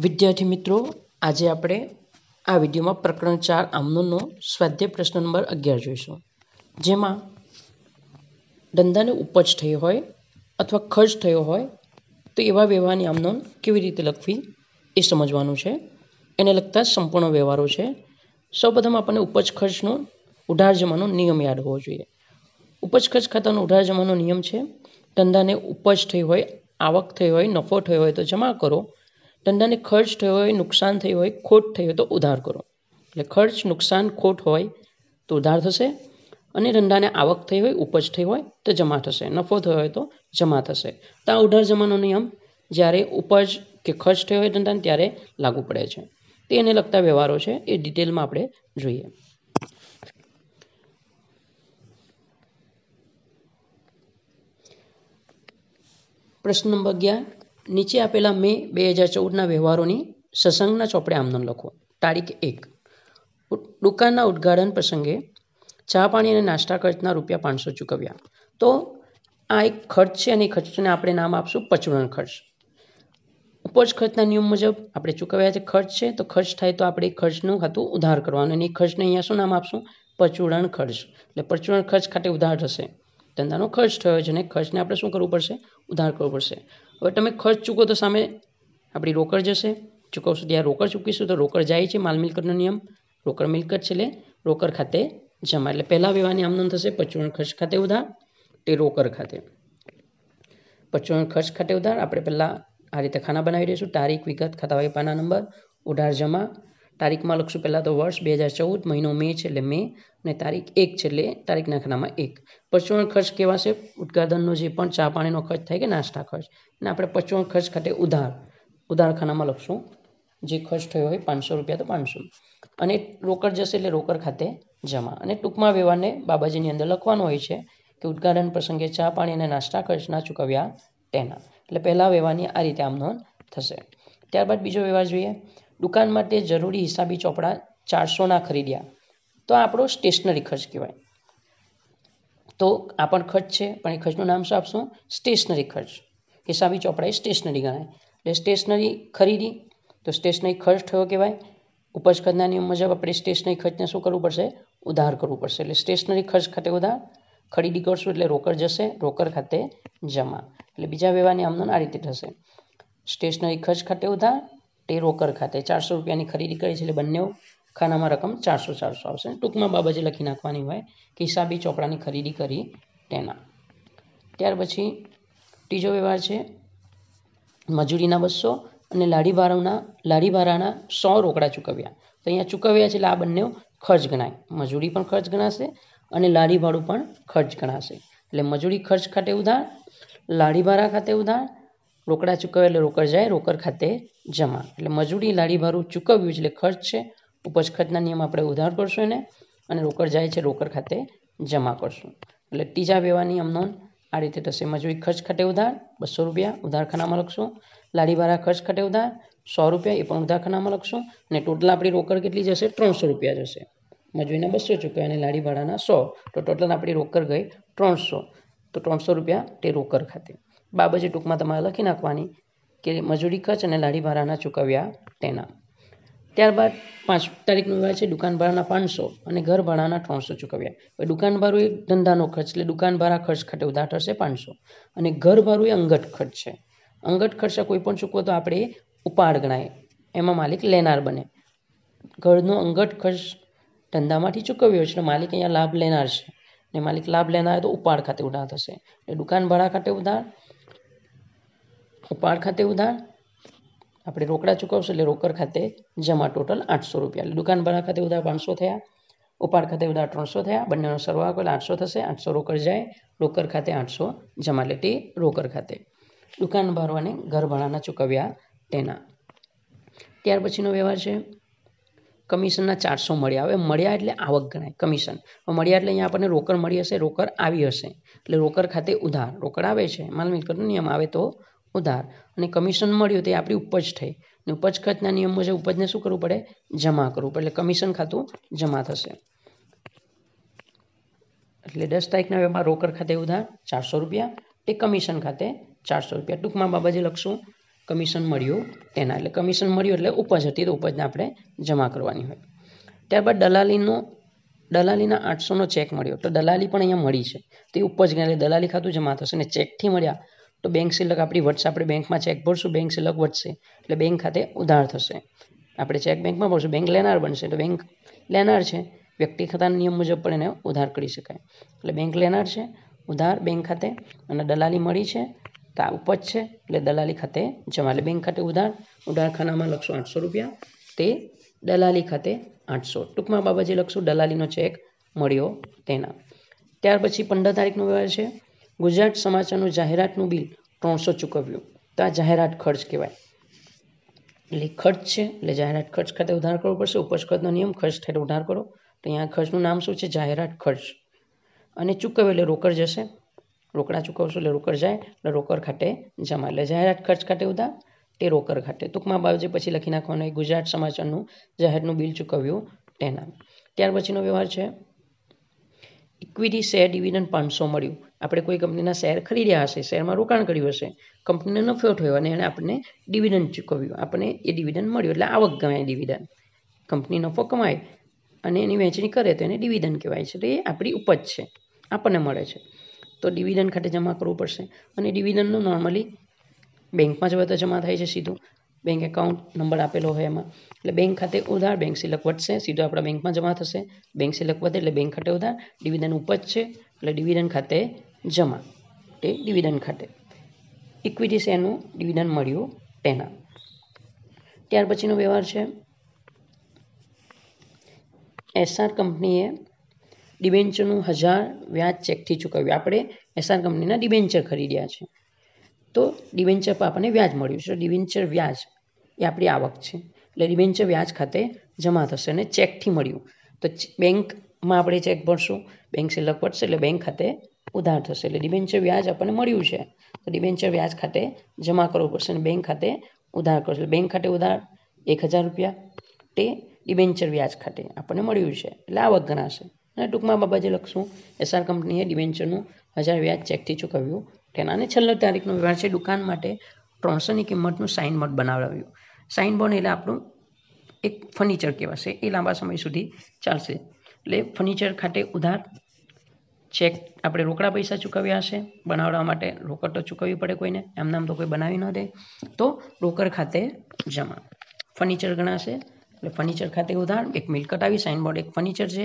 વિદ્યાર્થી મિત્રો આજે આપણે આ વિડીયોમાં પ્રકરણ ચાર આમનોનો સ્વાધ્યાય પ્રશ્ન નંબર અગિયાર જોઈશું જેમાં ધંધાને ઉપજ થઈ હોય અથવા ખર્ચ થયો હોય તો એવા વ્યવહારની આમનોન કેવી રીતે લખવી એ સમજવાનું છે એને લગતા સંપૂર્ણ વ્યવહારો છે સૌપ્રથમ આપણને ઉપજ ખર્ચનો ઉધાર જમાનો નિયમ યાદ હોવો જોઈએ ઉપજ ખર્ચ ખાતાનો ઉધાર જમાનો નિયમ છે ધંધાને ઉપજ થઈ હોય આવક થઈ હોય નફો થયો હોય તો જમા કરો ધંધાને ખર્ચ થયો હોય નુકસાન થયું હોય ખોટ થયો હોય તો ઉધાર કરો એટલે ખર્ચ નુકસાન ખોટ હોય તો ઉધાર થશે અને ધંધાને આવક થઈ હોય ઉપજ થઈ હોય તો જમા થશે નફો થયો હોય તો જમા થશે તો આ ઉધાર જમાનો નિયમ જ્યારે ઉપજ કે ખર્ચ થયો હોય ધંધાને ત્યારે લાગુ પડે છે તે એને લગતા વ્યવહારો છે એ ડિટેલમાં આપણે જોઈએ પ્રશ્ન નંબર અગિયાર નીચે આપેલા મે બે હજાર ચૌદના વ્યવહારોની સસંગના ચોપડે આમનામ લખો તારીખ એક દુકાનના ઉદ્ઘાટન પ્રસંગે ચા પાણી અને નાસ્તા ખર્ચના રૂપિયા પાંચસો ચૂકવ્યા તો આ એક ખર્ચ છે અને ખર્ચને આપણે નામ આપશું પચવણ ખર્ચ ઉપજ ખર્ચના નિયમ મુજબ આપણે ચૂકવ્યા જે ખર્ચ છે તો ખર્ચ થાય તો આપણે ખર્ચનું હતું ઉધાર કરવાનું અને એ ખર્ચને અહીંયા શું નામ આપશું પચવણ ખર્ચ એટલે પચવણ ખર્ચ ખાતે ઉધાર થશે ધંધાનો ખર્ચ થયો છે અને ખર્ચને આપણે શું કરવું પડશે ઉધાર કરવું પડશે હવે તમે ખર્ચ ચૂકો તો સામે આપણી રોકડ જશે ચૂકવશો ત્યાં રોકડ ચૂકવીશું તો રોકડ જાય છે માલ મિલકતનો નિયમ રોકડ મિલકત છે એટલે રોકડ ખાતે જમા એટલે પહેલાં વ્યવહારની આમદન થશે પચવણ ખર્ચ ખાતે ઉધાર તે રોકડ ખાતે પચવણ ખર્ચ ખાતે ઉધાર આપણે પહેલાં આ રીતે ખાના બનાવી દઈશું તારીખ વિગત ખાતાવાહી પાના નંબર ઉધાર જમા તારીખમાં લખશું પહેલાં તો વર્ષ બે હજાર ચૌદ મહિનો મે છે એટલે મે અને તારીખ એક છે એટલે તારીખના ખાનામાં એક પરચુરણ ખર્ચ કેવા છે ઉદઘાટનનો જે પણ ચા પાણીનો ખર્ચ થાય કે નાસ્તા ખર્ચ અને આપણે પરચુરણ ખર્ચ ખાતે ઉધાર ઉધાર ખાનામાં લખશું જે ખર્ચ થયો હોય પાંચસો રૂપિયા તો પાંચસો અને રોકડ જશે એટલે રોકડ ખાતે જમા અને ટૂંકમાં વ્યવહારને બાબાજીની અંદર લખવાનો હોય છે કે ઉદ્ઘાટન પ્રસંગે ચા પાણી અને નાસ્તા ખર્ચ ના ચૂકવ્યા તેના એટલે પહેલાં વ્યવહારની આ રીતે આમ નોંધ થશે ત્યારબાદ બીજો વ્યવહાર જોઈએ દુકાન માટે જરૂરી હિસાબી ચોપડા ચારસોના ખરીદ્યા તો આપણો સ્ટેશનરી ખર્ચ કહેવાય તો આ પણ ખર્ચ છે પણ એ ખર્ચનું નામ શું આપશું સ્ટેશનરી ખર્ચ હિસાબી ચોપડા એ સ્ટેશનરી ગણાય એટલે સ્ટેશનરી ખરીદી તો સ્ટેશનરી ખર્ચ થયો કહેવાય ઉપજ ખર્ચના નિયમ મુજબ આપણે સ્ટેશનરી ખર્ચને શું કરવું પડશે ઉધાર કરવું પડશે એટલે સ્ટેશનરી ખર્ચ ખાતે ઉધાર ખરીદી કરશું એટલે રોકડ જશે રોકડ ખાતે જમા એટલે બીજા વ્યવહારની આમદન આ રીતે થશે સ્ટેશનરી ખર્ચ ખાતે ઉધાર ટેરોકર ખાતે ચારસો રૂપિયાની ખરીદી કરી છે એટલે બંને ખાનામાં રકમ ચારસો ચારસો આવશે ટૂંકમાં બાબતે લખી નાખવાની હોય કે હિસાબી ચોપડાની ખરીદી કરી તેના ત્યાર પછી ત્રીજો વ્યવહાર છે મજૂરીના બસો અને લાડી ભારાના લાડી ભારાના સો રોકડા ચૂકવ્યા તો અહીંયા ચૂકવ્યા છે એટલે આ બંને ખર્ચ ગણાય મજૂરી પણ ખર્ચ ગણાશે અને લાડી ભાડું પણ ખર્ચ ગણાશે એટલે મજૂરી ખર્ચ ખાતે ઉધાર લાડી ભાડા ખાતે ઉધાર રોકડા ચૂકવે એટલે રોકડ જાય રોકડ ખાતે જમા એટલે મજૂરી લાડીભારું ચૂકવ્યું એટલે ખર્ચ છે ઉપજ ખર્ચના નિયમ આપણે ઉધાર કરશું એને અને રોકડ જાય છે રોકડ ખાતે જમા કરશું એટલે ત્રીજા વ્યવહાર નિયમ નોંધ આ રીતે થશે મજૂરી ખર્ચ ખાતે ઉધાર બસો રૂપિયા ઉધારખાનામાં લખશું લાડીભારા ખર્ચ ખાતે ઉધાર સો રૂપિયા એ પણ ઉધારખાનામાં લખશું અને ટોટલ આપણી રોકડ કેટલી જશે ત્રણસો રૂપિયા જશે મજૂરીના બસો ચૂકવ્યા અને લાડી ભાડાના સો તો ટોટલ આપણી રોકડ ગઈ ત્રણસો તો ત્રણસો રૂપિયા તે રોકડ ખાતે બાબતે ટૂંકમાં તમારે લખી નાખવાની કે મજૂરી ખર્ચ અને લાડી ભાડાના ચૂકવ્યા તેના ત્યારબાદ પાંચ તારીખનું વ્યવહાર છે દુકાન ભાડાના પાંચસો અને ઘર ભાડાના ત્રણસો ચૂકવ્યા દુકાન ભાડું એ ધંધાનો ખર્ચ એટલે દુકાન ભાડા ખર્ચ ખાતે ઉધાર થશે પાંચસો અને ઘર ભાડું એ અંગત ખર્ચ છે અંગત ખર્ચ કોઈ પણ ચૂકવો તો આપણે ઉપાડ ગણાય એમાં માલિક લેનાર બને ઘરનો અંગત ખર્ચ ધંધામાંથી ચૂકવ્યો છે એટલે માલિક અહીંયા લાભ લેનાર છે ને માલિક લાભ લેનાર તો ઉપાડ ખાતે ઉધાર થશે એટલે દુકાન ભાડા ખાતે ઉધાર કપાળ ખાતે ઉધાર આપણે રોકડા ચૂકવશું એટલે રોકડ ખાતે જમા ટોટલ આઠસો રૂપિયા એટલે દુકાન ભાડા ખાતે ઉધાર પાંચસો થયા ઉપાડ ખાતે ઉધાર ત્રણસો થયા બંનેનો સરવાળો એટલે આઠસો થશે આઠસો રોકડ જાય રોકડ ખાતે આઠસો જમા લેટી રોકડ ખાતે દુકાન ભાડું અને ઘર ભાડાના ચૂકવ્યા તેના ત્યાર પછીનો વ્યવહાર છે કમિશનના ચારસો મળ્યા હવે મળ્યા એટલે આવક ગણાય કમિશન મળ્યા એટલે અહીંયા આપણને રોકડ મળી હશે રોકડ આવી હશે એટલે રોકડ ખાતે ઉધાર રોકડ આવે છે માલ મિલકતનો નિયમ આવે તો ઉધાર અને કમિશન મળ્યું તે આપણી ઉપજ થઈ અને ઉપજ ખર્ચના નિયમ મુજબ ઉપજને શું કરવું પડે જમા કરવું પડે એટલે કમિશન ખાતું જમા થશે એટલે દસ તારીખના વેમાં રોકડ ખાતે ઉધાર ચારસો રૂપિયા તે કમિશન ખાતે ચારસો રૂપિયા ટૂંકમાં બાબા જે લખશું કમિશન મળ્યું તેના એટલે કમિશન મળ્યું એટલે ઉપજ હતી તો ઉપજને આપણે જમા કરવાની હોય ત્યારબાદ દલાલીનો દલાલીના આઠસોનો ચેક મળ્યો તો દલાલી પણ અહીંયા મળી છે તે ઉપજ એટલે દલાલી ખાતું જમા થશે અને ચેકથી મળ્યા તો બેંક સિલક આપણી વધશે આપણે બેંકમાં ચેક ભરશું બેંક સિલક વધશે એટલે બેંક ખાતે ઉધાર થશે આપણે ચેક બેંકમાં ભરશું બેંક લેનાર બનશે તો બેંક લેનાર છે વ્યક્તિ ખાતાના નિયમ મુજબ પણ એને ઉધાર કરી શકાય એટલે બેંક લેનાર છે ઉધાર બેંક ખાતે અને દલાલી મળી છે તા ઉપજ છે એટલે દલાલી ખાતે જમા એટલે બેંક ખાતે ઉધાર ઉધારખાનામાં લખશું આઠસો રૂપિયા તે દલાલી ખાતે આઠસો ટૂંકમાં બાબાજી લખશું દલાલીનો ચેક મળ્યો તેના ત્યાર પછી પંદર તારીખનો વ્યવહાર છે ગુજરાત સમાચારનું જાહેરાતનું બિલ ત્રણસો ચૂકવ્યું તો આ જાહેરાત ખર્ચ કહેવાય એટલે ખર્ચ છે એટલે જાહેરાત ખર્ચ ખાતે ઉધાર કરવો પડશે ઉપજ ખર્ચનો નિયમ ખર્ચ ખાતે ઉધાર કરો તો અહીંયા ખર્ચનું નામ શું છે જાહેરાત ખર્ચ અને ચૂકવે એટલે રોકડ જશે રોકડા ચૂકવશો એટલે રોકડ જાય એટલે રોકડ ખાતે જમા એટલે જાહેરાત ખર્ચ ખાતે ઉધાર તે રોકડ ખાતે ટૂંકમાં બાવજે પછી લખી નાખવાનું ગુજરાત સમાચારનું જાહેરનું બિલ ચૂકવ્યું તેના ત્યાર પછીનો વ્યવહાર છે ઇક્વિટી શેર ડિવિડન્ડ પાંચસો મળ્યું આપણે કોઈ કંપનીના શેર ખરીદ્યા હશે શેરમાં રોકાણ કર્યું હશે કંપનીને નફો થયો અને એણે આપણને ડિવિડન્ડ ચૂકવ્યું આપણને એ ડિવિડન્ડ મળ્યું એટલે આવક ગમે ડિવિડન્ડ કંપની નફો કમાય અને એની વહેંચણી કરે તો એને ડિવિડન્ડ કહેવાય છે તો એ આપણી ઉપજ છે આપણને મળે છે તો ડિવિડન્ડ ખાતે જમા કરવું પડશે અને ડિવિડન્ડનું નોર્મલી બેંકમાં જ બધા જમા થાય છે સીધું બેંક એકાઉન્ટ નંબર આપેલો હોય એમાં એટલે બેંક ખાતે ઉધાર બેંક સિલક વધશે સીધો આપણા બેંકમાં જમા થશે બેંક સિલક વધે એટલે બેંક ખાતે ઉધાર ડિવિડન્ડ ઉપજ છે એટલે ડિવિડન ખાતે જમા તે ડિવિડન ખાતે ઇક્વિટી શેરનું ડિવિડન મળ્યું તેના ત્યાર પછીનો વ્યવહાર છે એસઆર કંપનીએ ડિબેન્ચરનું હજાર વ્યાજ ચેકથી ચૂકવ્યું આપણે એસઆર કંપનીના ડિબેન્ચર ખરીદ્યા છે તો ડિવેન્ચર પર આપણને વ્યાજ મળ્યું છે ડિવેન્ચર વ્યાજ એ આપણી આવક છે એટલે ડિવેન્ચર વ્યાજ ખાતે જમા થશે અને ચેકથી મળ્યું તો બેંકમાં આપણે ચેક ભરશું બેંક સિલક પડશે એટલે બેંક ખાતે ઉધાર થશે એટલે ડિવેન્ચર વ્યાજ આપણને મળ્યું છે તો ડિવેન્ચર વ્યાજ ખાતે જમા કરવું પડશે અને બેંક ખાતે ઉધાર કરશે એટલે બેંક ખાતે ઉધાર એક હજાર રૂપિયા તે ડિવેન્ચર વ્યાજ ખાતે આપણને મળ્યું છે એટલે આવક ગણાશે અને ટૂંકમાં બાબા જે લખશું એસઆર કંપનીએ ડિવેન્ચરનું હજાર વ્યાજ ચેકથી ચૂકવ્યું ટેન અને છેલ્લો તારીખનો વ્યવહાર છે દુકાન માટે ત્રણસોની કિંમતનું સાઇનબોર્ડ બનાવડાવ્યું સાઇનબોર્ડ એટલે આપણું એક ફર્નિચર કહેવાશે એ લાંબા સમય સુધી ચાલશે એટલે ફર્નિચર ખાતે ઉધાર ચેક આપણે રોકડા પૈસા ચૂકવ્યા હશે બનાવવા માટે રોકડ તો ચૂકવવી પડે કોઈને એમ નામ તો કોઈ બનાવી ન દે તો રોકડ ખાતે જમા ફર્નિચર ગણાશે એટલે ફર્નિચર ખાતે ઉધાર એક મિલકત આવી સાઇનબોર્ડ એક ફર્નિચર છે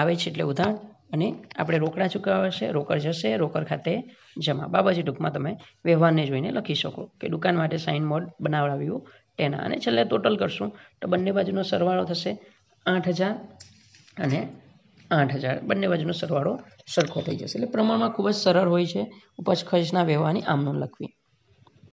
આવે છે એટલે ઉધાર અને આપણે રોકડા ચૂકવ્યા છે રોકડ જશે રોકડ ખાતે જમા બાબાજી ટૂંકમાં તમે વ્યવહારને જોઈને લખી શકો કે દુકાન માટે સાઇન બોર્ડ બનાવડાવ્યું તેના અને છેલ્લે ટોટલ કરશું તો બંને બાજુનો સરવાળો થશે આઠ હજાર અને આઠ હજાર બંને બાજુનો સરવાળો સરખો થઈ જશે એટલે પ્રમાણમાં ખૂબ જ સરળ હોય છે ઉપજ ખર્ચના વ્યવહારની આમનું લખવી